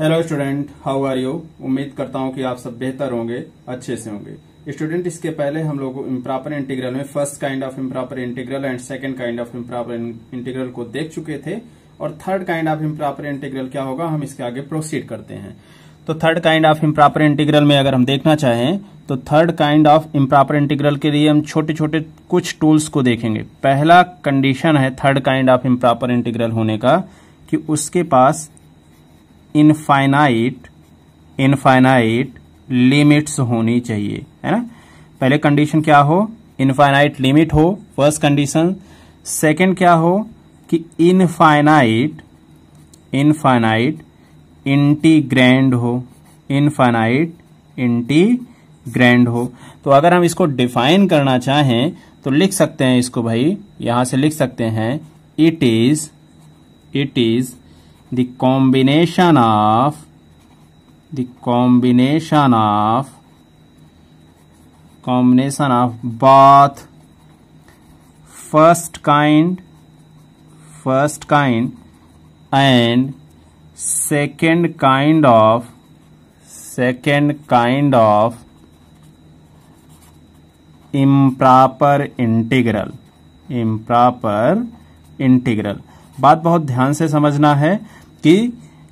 Hello student how are you उम्मीद करता हूं कि आप सब बेहतर होंगे अच्छे से होंगे स्टूडेंट इसके पहले हम लोग इम्प्रॉपर इंटीग्रल में first kind of improper integral and second kind of improper integral को देख चुके थे और third kind of improper integral क्या होगा हम इसके आगे प्रोसीड करते हैं तो third kind of improper integral में अगर हम देखना चाहें तो third kind of improper integral के लिए हम छोटे छोटे कुछ टूल्स को देखेंगे पहला कंडीशन है third kind of improper integral होने का कि उसके पास इनफाइनाइट इनफाइनाइट लिमिट्स होनी चाहिए है ना पहले कंडीशन क्या हो इनफाइनाइट लिमिट हो फर्स्ट कंडीशन सेकंड क्या हो कि इनफाइनाइट इनफाइनाइट इंटीग्रैंड हो इनफाइनाइट इंटीग्रैंड हो तो अगर हम इसको डिफाइन करना चाहें तो लिख सकते हैं इसको भाई यहां से लिख सकते हैं it is it is the combination of the combination of combination of both first kind first kind and second kind of second kind of improper integral improper integral बात बहुत ध्यान से समझना है कि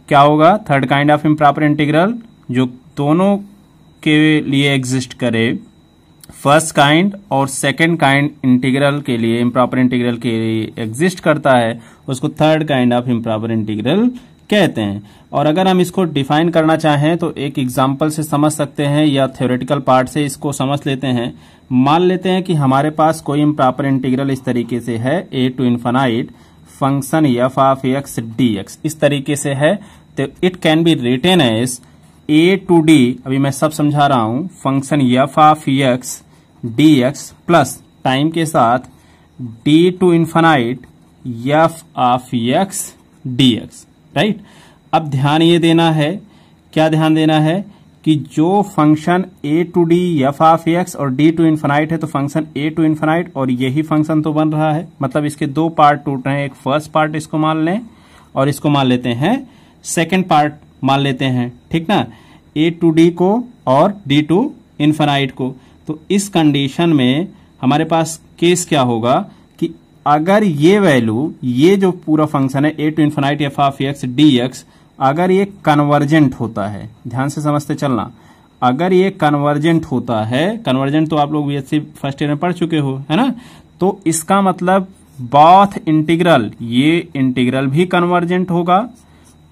क्या होगा third kind of improper integral जो दोनों के लिए एग्जिस्ट करे फर्स्ट काइंड और सेकेंड काइंड इंटीग्रल के लिए इम्प्रॉपर इंटीग्रल के लिए एग्जिस्ट करता है उसको third kind of improper integral कहते हैं और अगर हम इसको डिफाइन करना चाहें तो एक एग्जाम्पल से समझ सकते हैं या थ्योरेटिकल पार्ट से इसको समझ लेते हैं मान लेते हैं कि हमारे पास कोई इम्प्रॉपर इंटीग्रल इस तरीके से है a to infinite function f of x d x इस तरीके से है तो it can be written as a to d अभी मैं सब समझा रहा हूं function f of x d x plus time के साथ d to infinite f of x d x right अब ध्यान ये देना है क्या ध्यान देना है कि जो function a to d f of x और डी टू इन्फेनाइट है तो फंक्शन ए टू इन्फेनाइट और यही फंक्शन तो बन रहा है मतलब इसके दो पार्ट टूट रहे हैं एक फर्स्ट पार्ट इसको मान लें और इसको मान लेते हैं सेकेंड पार्ट मान लेते हैं ठीक ना ए टू डी को और डी टू इन्फेनाइट को तो इस कंडीशन में हमारे पास केस क्या होगा कि अगर ये वैल्यू ये जो पूरा फंक्शन है a to infinite f of x d x अगर ये कन्वर्जेंट होता है ध्यान से समझते चलना अगर ये कन्वर्जेंट होता है कन्वर्जेंट तो आप लोग बीएससी फर्स्ट ईयर में पढ़ चुके हो है ना तो इसका मतलब बॉथ इंटीग्रल ये इंटीग्रल भी कन्वर्जेंट होगा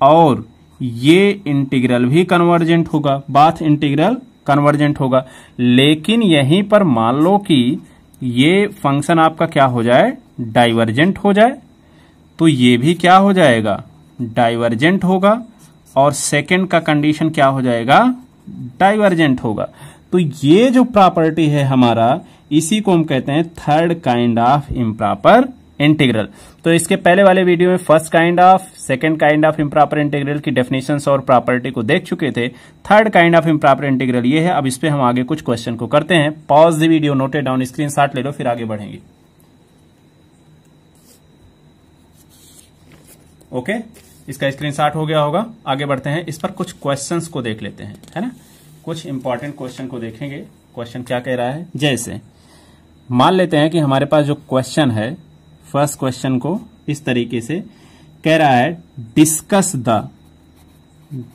और ये इंटीग्रल भी कन्वर्जेंट होगा बाथ इंटीग्रल कन्वर्जेंट होगा लेकिन यहीं पर मान लो कि ये फंक्शन आपका क्या हो जाए डाइवर्जेंट हो जाए तो ये भी क्या हो जाएगा डाइवर्जेंट होगा और सेकेंड का कंडीशन क्या हो जाएगा डाइवर्जेंट होगा तो ये जो प्रॉपर्टी है हमारा इसी को हम कहते हैं third kind of improper integral तो इसके पहले वाले वीडियो में first kind of second kind of improper integral की डेफिनेशन और प्रॉपर्टी को देख चुके थे third kind of improper integral ये है अब इस पर हम आगे कुछ क्वेश्चन को करते हैं pause the video noted down screen ले लो फिर आगे बढ़ेंगे ओके इसका स्क्रीनशॉट हो गया होगा आगे बढ़ते हैं इस पर कुछ क्वेश्चंस को देख लेते हैं है ना कुछ इंपॉर्टेंट क्वेश्चन को देखेंगे क्वेश्चन क्या कह रहा है जैसे मान लेते हैं कि हमारे पास जो क्वेश्चन है फर्स्ट क्वेश्चन को इस तरीके से कह रहा है discuss the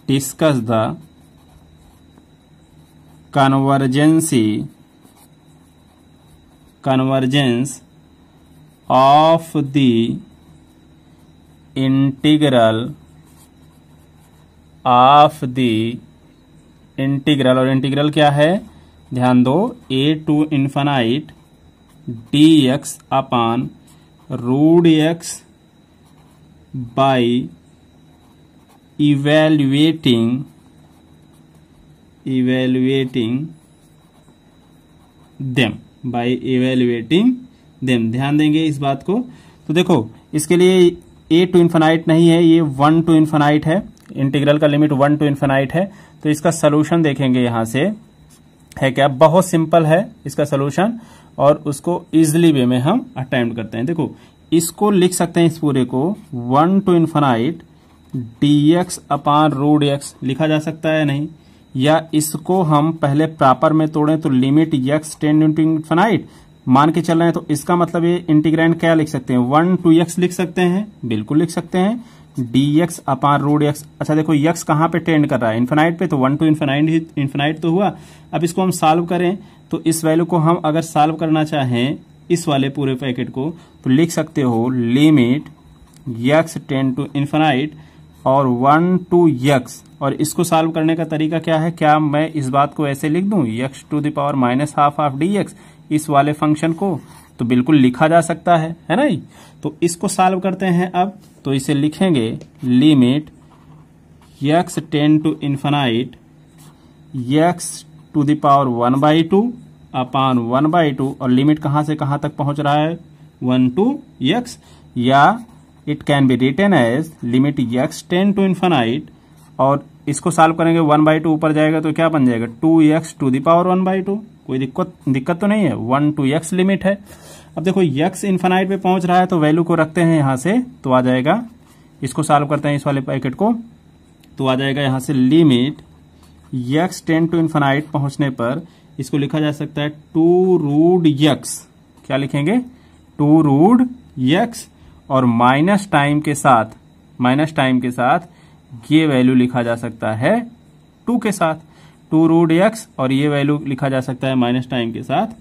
discuss the convergency convergence of the integral of the integral और इंटीग्रल क्या है ध्यान दो a to infinite d x upon root x by evaluating evaluating them by evaluating them ध्यान देंगे इस बात को तो देखो इसके लिए ए टू इन्फेनाइट नहीं है ये वन टू इन्फेनाइट है इंटीग्रल का लिमिट वन टू इन्फेनाइट है तो इसका सोल्यूशन देखेंगे यहां से है क्या बहुत सिंपल है इसका सोल्यूशन और उसको इजिली वे में हम अटेम्प्ट करते हैं देखो इसको लिख सकते हैं इस पूरे को one to infinite d x upon root x लिखा जा सकता है नहीं या इसको हम पहले प्रॉपर में तोड़ें तो limit x tend into infinite मान के चल रहे हैं तो इसका मतलब ये इंटीग्रेंड क्या लिख सकते हैं वन टू एक्स लिख सकते हैं बिल्कुल लिख सकते हैं d x upon root x अच्छा देखो यक्स कहां पे टेंड कर रहा है इन्फेनाइट पे तो वन टू इन्फेनाइट इन्फेनाइट तो हुआ अब इसको हम सॉल्व करें तो इस वैल्यू को हम अगर सॉल्व करना चाहें इस वाले पूरे पैकेट को तो लिख सकते हो limit x tend to infinite और वन टू यक्स और इसको सॉल्व करने का तरीका क्या है क्या मैं इस बात को ऐसे लिख दूं x to the power minus half of d x इस वाले फंक्शन को तो बिल्कुल लिखा जा सकता है है ना तो इसको सॉल्व करते हैं अब तो इसे लिखेंगे limit x tend to infinite x to the power one by two upon one by two और लिमिट कहाँ से कहाँ तक पहुंच रहा है वन टू यक्स या it can be written as limit x tend to infinite और इसको सॉल्व करेंगे वन बाई टू ऊपर जाएगा तो क्या बन जाएगा two x to the power one by two कोई दिक्कत दिक्कत तो नहीं है वन टू एक्स लिमिट है अब देखो यक्स इन्फाइट पे पहुंच रहा है तो वैल्यू को रखते हैं यहां से तो आ जाएगा इसको सॉल्व करते हैं इस वाले पैकेट को तो आ जाएगा यहां से limit x tend to infinite पहुंचने पर इसको लिखा जा सकता है टू रूड यक्स क्या लिखेंगे टू रूड यक्स और माइनस टाइम के साथ माइनस टाइम के साथ ये वैल्यू लिखा जा सकता है टू के साथ टू रूट एक्स और ये वैल्यू लिखा जा सकता है माइनस टाइम के साथ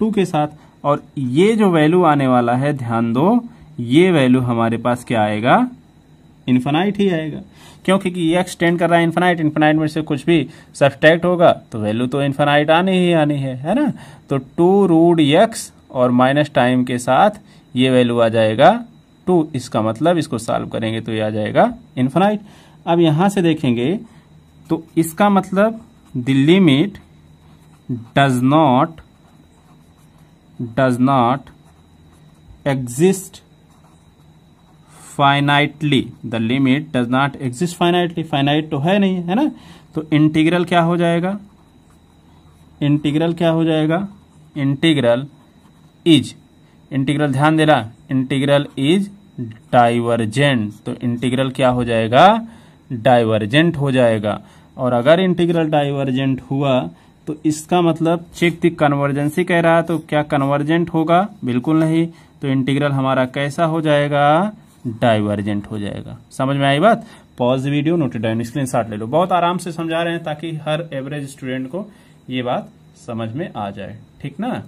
टू के साथ और ये जो वैल्यू आने वाला है ध्यान दो ये वैल्यू हमारे पास क्या आएगा इन्फेनाइट ही आएगा क्योंकि कि ये एक्सटेंड कर रहा है इन्फेनाइट इन्फेनाइट में से कुछ भी सब्सट्रैक्ट होगा तो वैल्यू तो इन्फेनाइट आनी ही आनी है है ना तो टू रूट एक्स और माइनस टाइम के साथ ये वैल्यू आ जाएगा टू इसका मतलब इसको सॉल्व करेंगे तो ये आ जाएगा इन्फाइट अब यहां से देखेंगे तो इसका मतलब the limit does not does not exist finitely the limit does not exist finitely finite तो है नहीं है ना तो इंटीग्रल क्या हो जाएगा इंटीग्रल क्या हो जाएगा इंटीग्रल इज इंटीग्रल ध्यान देना इंटीग्रल इज डाइवर्जेंट तो इंटीग्रल क्या हो जाएगा डाइवर्जेंट हो जाएगा और अगर इंटीग्रल डाइवर्जेंट हुआ तो इसका मतलब चेक दी कन्वर्जेंसी कह रहा है तो क्या कन्वर्जेंट होगा बिल्कुल नहीं तो इंटीग्रल हमारा कैसा हो जाएगा डाइवर्जेंट हो जाएगा समझ में आई बात pause video note down screenshot ले लो बहुत आराम से समझा रहे हैं ताकि हर एवरेज स्टूडेंट को ये बात समझ में आ जाए ठीक ना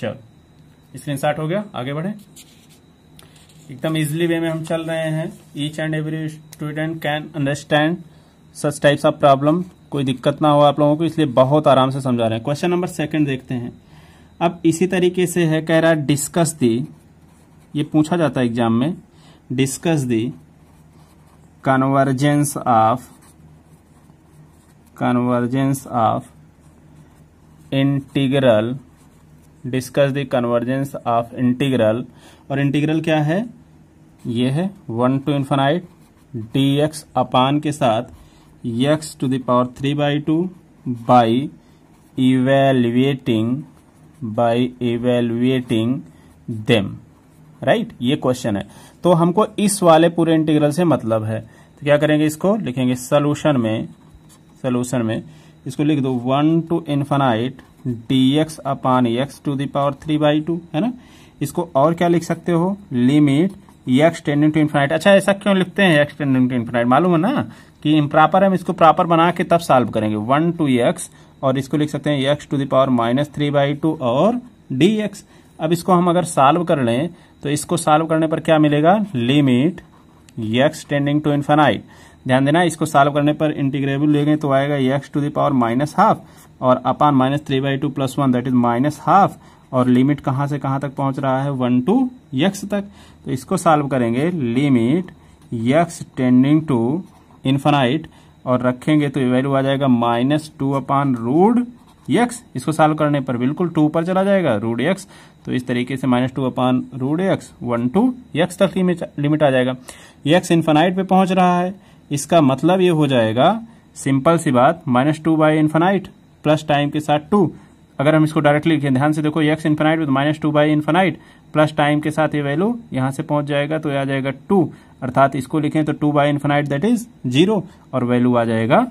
चल स्क्रीनशॉट हो गया आगे बढ़े एकदम इजिली वे में हम चल रहे हैं each and every student can understand such types of problem कोई दिक्कत ना हो आप लोगों को इसलिए बहुत आराम से समझा रहे हैं क्वेश्चन नंबर सेकंड देखते हैं अब इसी तरीके से है कह रहा है डिस्कस दी ये पूछा जाता है एग्जाम में discuss the convergence of convergence of integral discuss the convergence of integral और इंटीग्रल क्या है ये है one to infinite d x upon के साथ x to the power three by two by evaluating by evaluating them right ये question है तो हमको इस वाले पूरे इंटीग्रल से मतलब है तो क्या करेंगे इसको लिखेंगे सोल्यूशन में सोल्यूशन में इसको लिख दो one to infinite d x upon x to the power three by two है ना इसको और क्या लिख सकते हो limit x tending to infinite अच्छा ऐसा क्यों लिखते हैं एक्स टेंडिंग टू इन्फिनाइट मालूम है ना कि इम्प्रॉपर हम इसको प्रॉपर बना के तब सॉल्व करेंगे वन टू एक्स और इसको लिख सकते हैं x to the power minus three by two और डी एक्स अब इसको हम अगर सॉल्व कर लें तो इसको सॉल्व करने पर क्या मिलेगा limit x tending to infinite ध्यान देना इसको सॉल्व करने पर इंटीग्रेबल लेंगे तो आएगा x to the power minus half और upon minus three by two plus one that is minus half और लिमिट कहाँ से कहां तक पहुंच रहा है वन टू यक्स तक तो इसको सॉल्व करेंगे limit x tending to infinite और रखेंगे तो वैल्यू आ जाएगा minus two upon root x इसको सॉल्व करने पर बिल्कुल टू पर चला जाएगा रूड यक्स तो इस तरीके से minus two upon root x one to x तक लिमिट आ जाएगा यक्स इन्फानाइट पे पहुंच रहा है इसका मतलब ये हो जाएगा सिंपल सी बात minus two by infinite plus time के साथ टू अगर हम इसको डायरेक्टली लिखें ध्यान से देखो x infinite with minus two by infinite plus time के साथ ये वैल्यू यहाँ से पहुंच जाएगा तो आ जाएगा टू अर्थात इसको लिखें तो two by infinite that is zero और वैल्यू आ जाएगा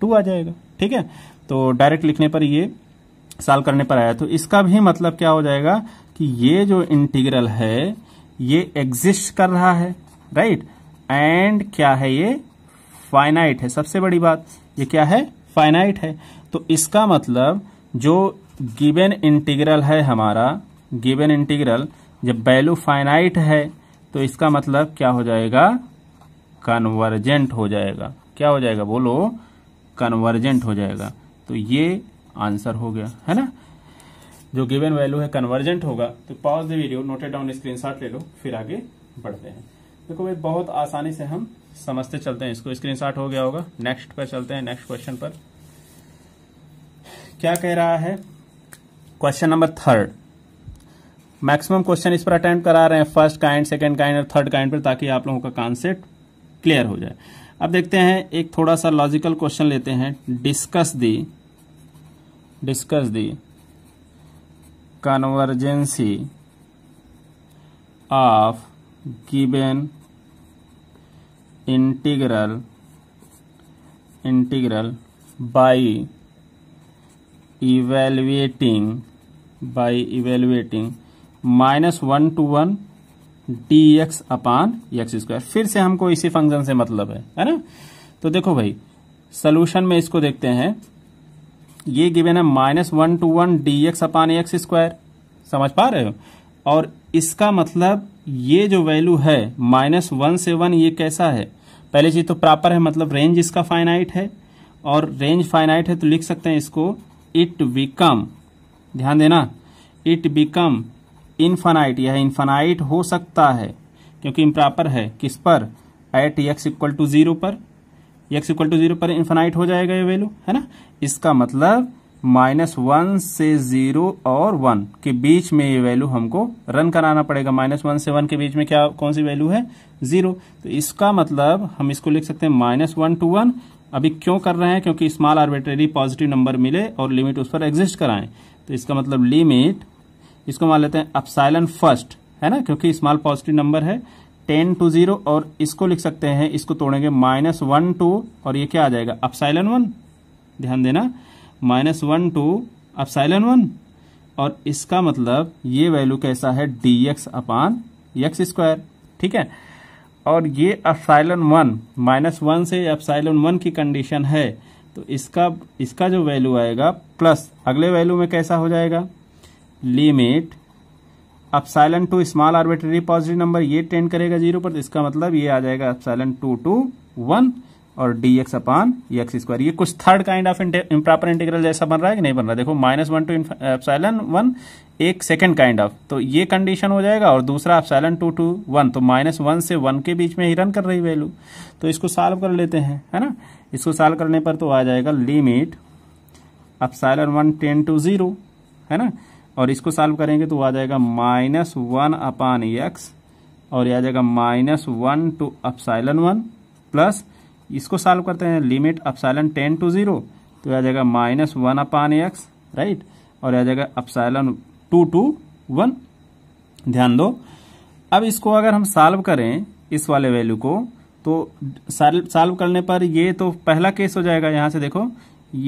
टू आ जाएगा ठीक है तो डायरेक्ट लिखने पर ये साल करने पर आया तो इसका भी मतलब क्या हो जाएगा कि ये जो इंटीग्रल है ये एग्जिस्ट कर रहा है राइट एंड क्या है ये फाइनाइट है सबसे बड़ी बात ये क्या है फाइनाइट है तो इसका मतलब जो गिवन इंटीग्रल है हमारा गिवन इंटीग्रल जब वैल्यू फाइनाइट है तो इसका मतलब क्या हो जाएगा कन्वर्जेंट हो जाएगा क्या हो जाएगा बोलो कन्वर्जेंट हो जाएगा तो ये आंसर हो गया है ना जो गिवन वैल्यू है कन्वर्जेंट होगा तो pause the video noted down shot ले लो फिर आगे बढ़ते हैं देखो भाई बहुत आसानी से हम समझते चलते हैं इसको स्क्रीनशॉट हो गया होगा नेक्स्ट पर चलते हैं नेक्स्ट क्वेश्चन पर क्या कह रहा है question number third maximum question इस पर अटेम्प्ट करा रहे हैं फर्स्ट काइंड सेकंड काइंड और थर्ड काइंड पर ताकि आप लोगों का कॉन्सेप्ट क्लियर हो जाए अब देखते हैं एक थोड़ा सा लॉजिकल क्वेश्चन लेते हैं discuss the discuss the convergency of given integral integral by evaluating by evaluating minus one to one d x upon x square फिर से हमको इसी फंक्शन से मतलब है है ना तो देखो भाई सोल्यूशन में इसको देखते हैं ये गिवन है minus one to one d x upon x square समझ पा रहे हो और इसका मतलब ये जो वैल्यू है माइनस वन से वन ये कैसा है पहली चीज तो प्रॉपर है मतलब रेंज इसका फाइनाइट है और रेंज फाइनाइट है तो लिख सकते हैं इसको इट बिकम ध्यान देना इट बिकम इन्फानाइट यह इन्फानाइट हो सकता है क्योंकि इम्प्रॉपर है किस पर at x equal to zero पर यक्स इक्वल टू जीरो पर इन्फानाइट हो जाएगा ये वैल्यू है ना इसका मतलब माइनस वन से जीरो और वन के बीच में ये वैल्यू हमको रन कराना पड़ेगा माइनस वन से वन के बीच में क्या कौन सी वैल्यू है जीरो तो इसका मतलब हम इसको लिख सकते हैं माइनस वन टू वन अभी क्यों कर रहे हैं क्योंकि स्मॉल आर्बिट्रेरी पॉजिटिव नंबर मिले और लिमिट उस पर एग्जिस्ट कराएं तो इसका मतलब लिमिट इसको मान लेते हैं अपसाइलन फर्स्ट है ना क्योंकि स्मॉल पॉजिटिव नंबर है टेन टू जीरो और इसको लिख सकते हैं इसको तोड़ेंगे माइनस वन टू और ये क्या आ जाएगा अपसाइलन वन ध्यान देना minus one to epsilon one और इसका मतलब ये वैल्यू कैसा है d x upon x square ठीक है और ये एफसाइलन वन माइनस वन से एफसाइलन वन की कंडीशन है तो इसका इसका जो वैल्यू आएगा प्लस अगले वैल्यू में कैसा हो जाएगा limit epsilon two small arbitrary positive number ये टेंड करेगा जीरो पर तो इसका मतलब ये आ जाएगा अपसाइलन टू टू वन और d x upon x square ये कुछ third kind of improper integral जैसा बन रहा है कि नहीं बन रहा देखो minus one to epsilon one एक सेकेंड काइंड ऑफ तो ये कंडीशन हो जाएगा और दूसरा एप्साइलन टू टू वन तो माइनस वन से वन के बीच में ही रन कर रही वैल्यू तो इसको सॉल्व कर लेते हैं है ना इसको सॉल्व करने पर तो आ जाएगा limit epsilon one tends to zero है ना और इसको सॉल्व करेंगे तो आ जाएगा माइनस वन अपान एक्स और यह आ जाएगा minus one to epsilon one plus इसको सॉल्व करते हैं limit epsilon tends to zero तो आ जाएगा minus one upon x right और आ जाएगा अपसाइलन टू टू वन ध्यान दो अब इसको अगर हम सॉल्व करें इस वाले वैल्यू को तो सॉल्व करने पर ये तो पहला केस हो जाएगा यहाँ से देखो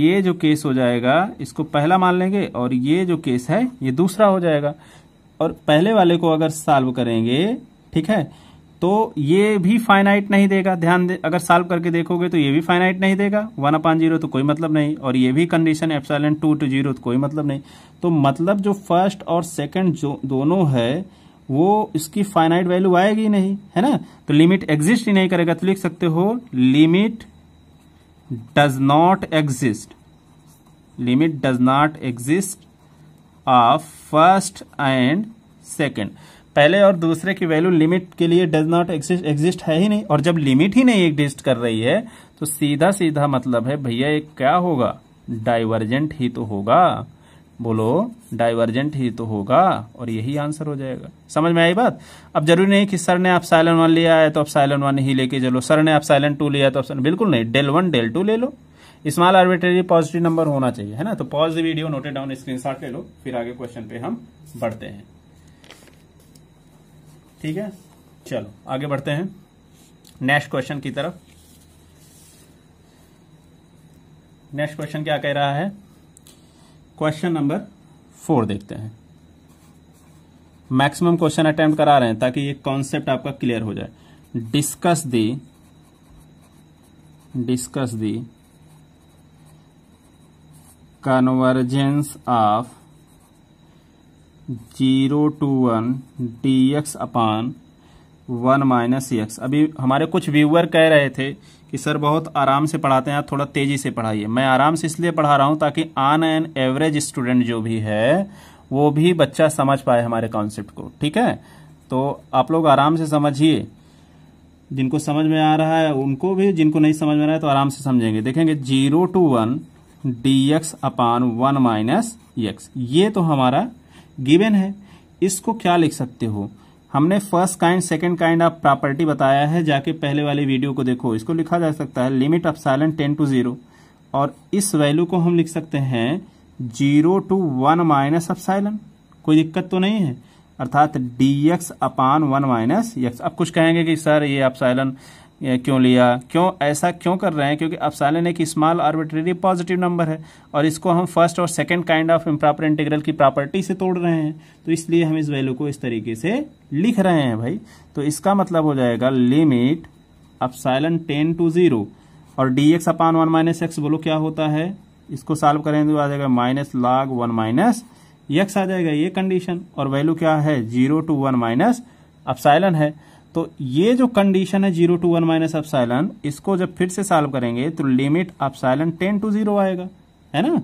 ये जो केस हो जाएगा इसको पहला मान लेंगे और ये जो केस है ये दूसरा हो जाएगा और पहले वाले को अगर सॉल्व करेंगे ठीक है तो ये भी फाइनाइट नहीं देगा ध्यान दे अगर सॉल्व करके देखोगे तो ये भी फाइनाइट नहीं देगा वन अपान जीरो तो कोई मतलब नहीं और ये भी condition epsilon two to zero तो कोई मतलब नहीं तो मतलब जो फर्स्ट और सेकंड जो दोनों है वो इसकी फाइनाइट वैल्यू आएगी नहीं है ना तो लिमिट एग्जिस्ट ही नहीं करेगा तो लिख सकते हो limit does not exist limit does not exist of first and second पहले और दूसरे की वैल्यू लिमिट के लिए डज नॉट एग्जिस्ट एग्जिस्ट है ही नहीं और जब लिमिट ही नहीं एग्जिस्ट कर रही है तो सीधा सीधा मतलब है भैया एक क्या होगा डाइवर्जेंट ही तो होगा बोलो डाइवर्जेंट ही तो होगा और यही आंसर हो जाएगा समझ में आई बात अब जरूरी नहीं कि सर ने आप साइलेंट वन लिया है तो आप साइलन वन ही लेके चलो सर ने आप साइलेंट टू लिया तो आप बिल्कुल नहीं डेल वन डेल टू ले लो स्मॉल आर्बिटरी पॉजिटिव नंबर होना चाहिए है ना तो pause video noted down screen ले लो फिर आगे क्वेश्चन पे हम बढ़ते हैं ठीक है चलो आगे बढ़ते हैं नेक्स्ट क्वेश्चन की तरफ नेक्स्ट क्वेश्चन क्या कह रहा है क्वेश्चन नंबर फोर देखते हैं मैक्सिमम क्वेश्चन अटेम्प्ट करा रहे हैं ताकि ये कॉन्सेप्ट आपका क्लियर हो जाए discuss the discuss the convergence of zero to one d x upon one minus x अभी हमारे कुछ व्यूअर कह रहे थे कि सर बहुत आराम से पढ़ाते हैं आप थोड़ा तेज़ी से पढ़ाइए मैं आराम से इसलिए पढ़ा रहा हूँ ताकि आन एन एवरेज स्टूडेंट जो भी है वो भी बच्चा समझ पाए हमारे कॉन्सेप्ट को ठीक है तो आप लोग आराम से समझिए जिनको समझ में आ रहा है उनको भी जिनको नहीं समझ में आ रहा है तो आराम से समझेंगे देखेंगे zero to one d x upon one minus x ये तो हमारा गिवन है इसको क्या लिख सकते हो हमने first kind second kind of property बताया है जाके पहले वाले वीडियो को देखो इसको लिखा जा सकता है limit epsilon tends to zero और इस वैल्यू को हम लिख सकते हैं zero to one minus epsilon कोई दिक्कत तो नहीं है अर्थात d x upon one minus x अब कुछ कहेंगे कि सर ये आप साइलन क्यों लिया क्यों ऐसा क्यों कर रहे हैं क्योंकि अपसालन एक स्मॉल आर्बिट्रेरी पॉजिटिव नंबर है और इसको हम फर्स्ट और second kind of improper integral की प्रॉपर्टी से तोड़ रहे हैं तो इसलिए हम इस वैल्यू को इस तरीके से लिख रहे हैं भाई तो इसका मतलब हो जाएगा limit epsilon tends to zero और d x upon one minus x बोलो क्या होता है इसको सॉल्व करें तो आ जाएगा माइनस लाग वन माइनस यक्स आ जाएगा ये कंडीशन और वैल्यू क्या है zero to one minus epsilon है तो ये जो कंडीशन है zero to one minus epsilon इसको जब फिर से सॉल्व करेंगे तो limit epsilon tends to zero आएगा है ना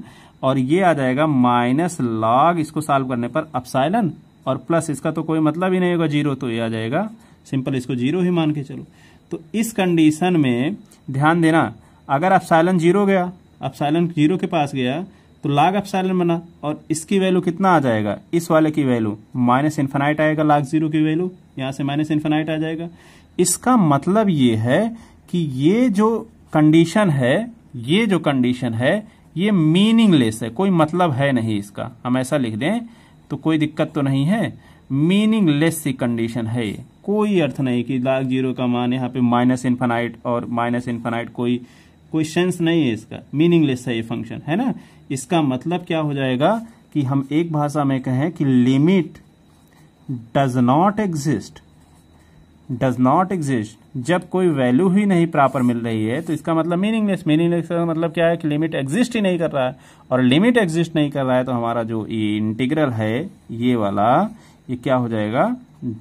और ये आ जाएगा माइनस लॉग इसको सॉल्व करने पर अपसाइलन और प्लस इसका तो कोई मतलब ही नहीं होगा जीरो तो ये आ जाएगा सिंपल इसको जीरो ही मान के चलो तो इस कंडीशन में ध्यान देना अगर अपसाइलन जीरो गया अपसाइलन जीरो के पास गया तो लाग एप्साइलन बना और इसकी वैल्यू कितना आ जाएगा इस वाले की वैल्यू माइनस इन्फेनाइट आएगा लाग जीरो की वैल्यू यहां से माइनस इन्फेनाइट आ जाएगा इसका मतलब ये है कि ये जो कंडीशन है ये जो कंडीशन है ये मीनिंगलेस है कोई मतलब है नहीं इसका हम ऐसा लिख दें तो कोई दिक्कत तो नहीं है मीनिंगलेस सी कंडीशन है ये कोई अर्थ नहीं कि लाख जीरो का मान यहाँ पे माइनस इन्फेनाइट और माइनस इन्फेनाइट कोई कोई सेंस नहीं है इसका मीनिंगलेस है ये फंक्शन है ना इसका मतलब क्या हो जाएगा कि हम एक भाषा में कहें कि limit does not exist does not exist जब कोई वैल्यू ही नहीं प्रॉपर मिल रही है तो इसका मतलब मीनिंगलेस मीनिंगलेस का मतलब क्या है कि लिमिट एग्जिस्ट ही नहीं कर रहा है और लिमिट एग्जिस्ट नहीं कर रहा है तो हमारा जो इंटीग्रल है ये वाला ये क्या हो जाएगा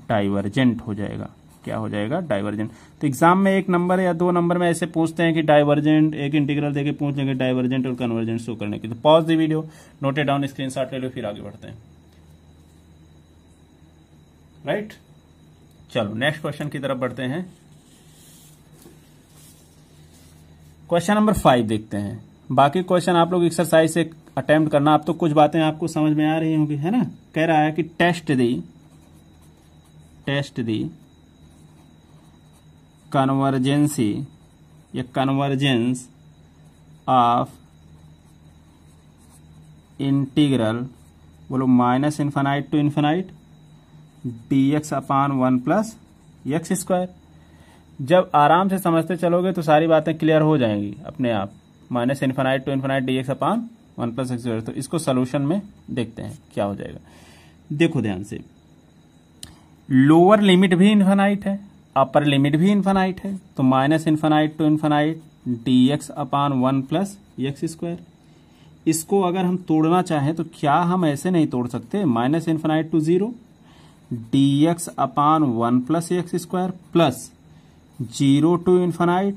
डाइवर्जेंट हो जाएगा क्या हो जाएगा डाइवर्जेंट तो एग्जाम में एक नंबर या दो नंबर में ऐसे पूछते हैं कि डाइवर्जेंट एक इंटीग्रल देके पूछ लेंगे डाइवर्जेंट और कन्वर्जेंट शो करने की तो pause the video noted down screen ले लो फिर आगे बढ़ते हैं राइट right? चलो नेक्स्ट क्वेश्चन की तरफ बढ़ते हैं क्वेश्चन नंबर फाइव देखते हैं बाकी क्वेश्चन आप लोग एक्सरसाइज से अटेम्प्ट करना आप तो कुछ बातें आपको समझ में आ रही होंगी है ना कह रहा है कि test the test the convergency या कन्वर्जेंस ऑफ इंटीग्रल बोलो minus infinite to infinite d x upon one plus x square जब आराम से समझते चलोगे तो सारी बातें क्लियर हो जाएंगी अपने आप minus infinite to infinite d x upon one plus x तो इसको सोल्यूशन में देखते हैं क्या हो जाएगा देखो ध्यान से लोअर लिमिट भी इन्फेनाइट है अपर लिमिट भी इन्फेनाइट है तो minus infinite to infinite d x upon one plus x square इसको अगर हम तोड़ना चाहें तो क्या हम ऐसे नहीं तोड़ सकते minus infinite to zero d x upon one plus x square plus zero to infinite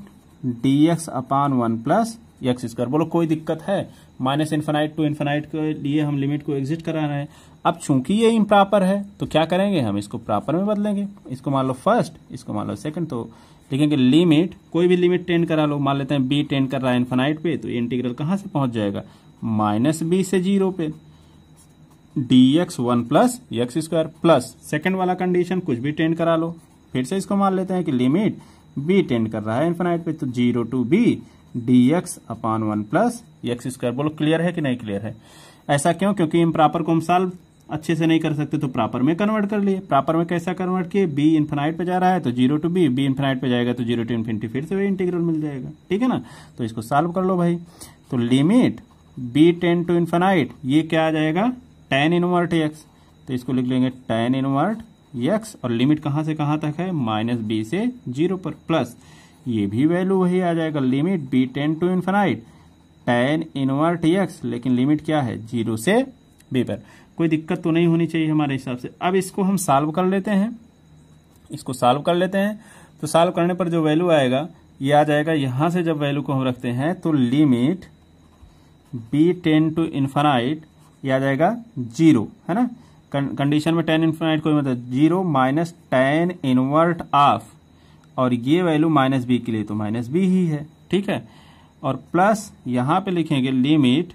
d x upon one plus x square बोलो कोई दिक्कत है माइनस इन्फेनाइट टू इन्फेनाइट के लिए हम लिमिट को एग्जिट कराना है अब चूंकि ये इम्प्रॉपर है तो क्या करेंगे हम इसको प्रॉपर में बदलेंगे इसको मान लो फर्स्ट इसको मान लो सेकंड तो लिखेंगे लिमिट कोई भी लिमिट टेंड करा लो मान लेते हैं बी टेंड कर रहा है इन्फेनाइट पे तो इंटीग्रल कहाँ से पहुंच जाएगा माइनस बी से जीरो पे d x one plus x square plus second वाला कंडीशन कुछ भी टेंड करा लो फिर से इसको मान लेते हैं कि लिमिट बी टेंड कर रहा है इन्फेनाइट पे तो zero to b d x upon one plus x square बोलो क्लियर है कि नहीं क्लियर है ऐसा क्यों क्योंकि इम्प्रॉपर को हम सॉल्व अच्छे से नहीं कर सकते तो प्रॉपर में कन्वर्ट कर लिए प्रॉपर में कैसा कन्वर्ट किए बी इन्फेनाइट पे जा रहा है तो zero to b b infinite पे जाएगा तो जीरो टू इन्फिनिटी फिर से वही इंटीग्रल मिल जाएगा ठीक है ना तो इसको सॉल्व कर लो भाई तो limit b tends to infinite ये क्या आ जाएगा टेन इनवर्ट एक्स तो इसको लिख लेंगे टेन इनवर्ट एक्स और लिमिट कहाँ से कहाँ तक है माइनस बी से जीरो पर प्लस ये भी वैल्यू वही आ जाएगा limit b tends to infinite tan inverse x लेकिन लिमिट क्या है जीरो से बी पर कोई दिक्कत तो नहीं होनी चाहिए हमारे हिसाब से अब इसको हम सॉल्व कर लेते हैं इसको सॉल्व कर लेते हैं तो सॉल्व करने पर जो वैल्यू आएगा ये आ जाएगा यहां से जब वैल्यू को हम रखते हैं तो limit b tends to infinite यह आ जाएगा जीरो है ना कंडीशन में टेन इन्फानाइट कोई मतलब zero minus tan inverse of और ये वैल्यू माइनस बी के लिए तो माइनस बी ही है ठीक है और प्लस यहां पे लिखेंगे लिमिट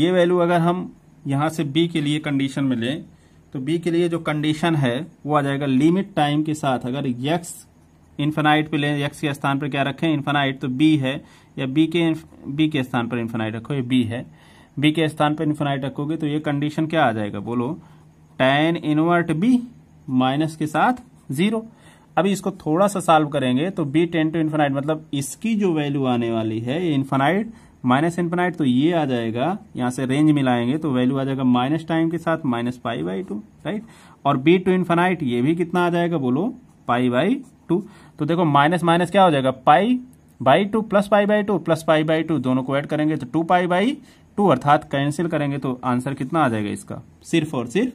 ये वैल्यू अगर हम यहाँ से बी के लिए कंडीशन में लें तो बी के लिए जो कंडीशन है वो आ जाएगा लिमिट टाइम के साथ अगर यक्स इन्फेनाइट पे लें यक्स के स्थान पर क्या रखें इन्फेनाइट तो बी है या बी के बी के स्थान पर इन्फेनाइट रखो ये बी है बी के स्थान पर इन्फेनाइट रखोगे तो ये कंडीशन क्या आ जाएगा बोलो टेन इनवर्ट बी माइनस के साथ जीरो अभी इसको थोड़ा सा सॉल्व करेंगे तो बी टेन टू इन्फेनाइट मतलब इसकी जो वैल्यू आने वाली है ये इन्फेनाइट माइनस इन्फिनाइट तो ये आ जाएगा यहाँ से रेंज मिलाएंगे तो वैल्यू आ जाएगा माइनस टाइम के साथ minus pi by two right और बी टू इन्फिनाइट ये भी कितना आ जाएगा बोलो पाई बाई टू तो देखो माइनस माइनस क्या हो जाएगा pi by two plus pi by two plus pi by two दोनों को ऐड करेंगे तो टू पाई बाई टू अर्थात कैंसिल करेंगे तो आंसर कितना आ जाएगा इसका सिर्फ और सिर्फ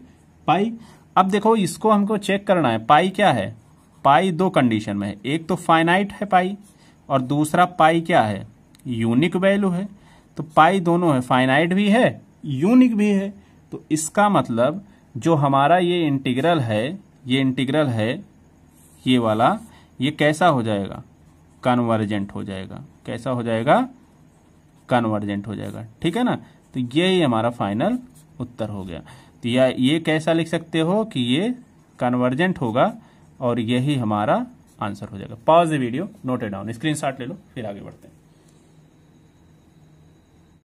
पाई अब देखो इसको हमको चेक करना है पाई क्या है पाई दो कंडीशन में है एक तो फाइनाइट है पाई और दूसरा पाई क्या है यूनिक वैल्यू है तो पाई दोनों है फाइनाइट भी है यूनिक भी है तो इसका मतलब जो हमारा ये इंटीग्रल है ये इंटीग्रल है ये वाला ये कैसा हो जाएगा कन्वर्जेंट हो जाएगा कैसा हो जाएगा कन्वर्जेंट हो जाएगा ठीक है ना तो ये ही हमारा फाइनल उत्तर हो गया तो या ये कैसा लिख सकते हो कि ये कन्वर्जेंट होगा और यही हमारा आंसर हो जाएगा pause the video noted down screenshot ले लो फिर आगे बढ़ते हैं